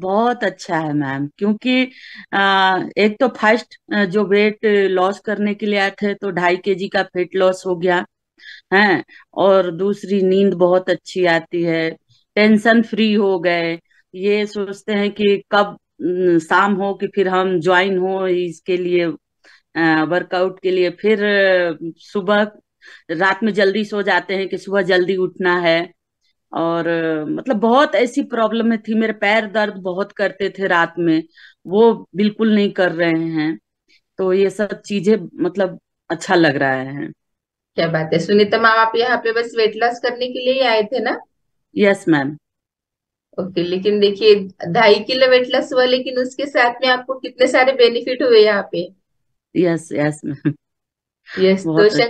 बहुत अच्छा है मैम क्योंकि एक तो फर्स्ट जो वेट लॉस करने के लिए आए थे तो ढाई के का फेट लॉस हो गया है और दूसरी नींद बहुत अच्छी आती है टेंशन फ्री हो गए ये सोचते हैं कि कब शाम हो कि फिर हम ज्वाइन हो इसके लिए वर्कआउट के लिए फिर सुबह रात में जल्दी सो जाते हैं कि सुबह जल्दी उठना है और मतलब बहुत ऐसी प्रॉब्लम थी मेरे पैर दर्द बहुत करते थे रात में वो बिल्कुल नहीं कर रहे हैं तो ये सब चीजें मतलब अच्छा लग रहा है क्या बात है सुनीता मैम आप यहाँ पे बस वेट लॉस करने के लिए ही आए थे ना यस मैम ओके लेकिन देखिए ढाई किलो वेट लॉस हुआ लेकिन उसके साथ में आपको कितने सारे बेनिफिट हुए यहाँ पे यस यस मैम यस तो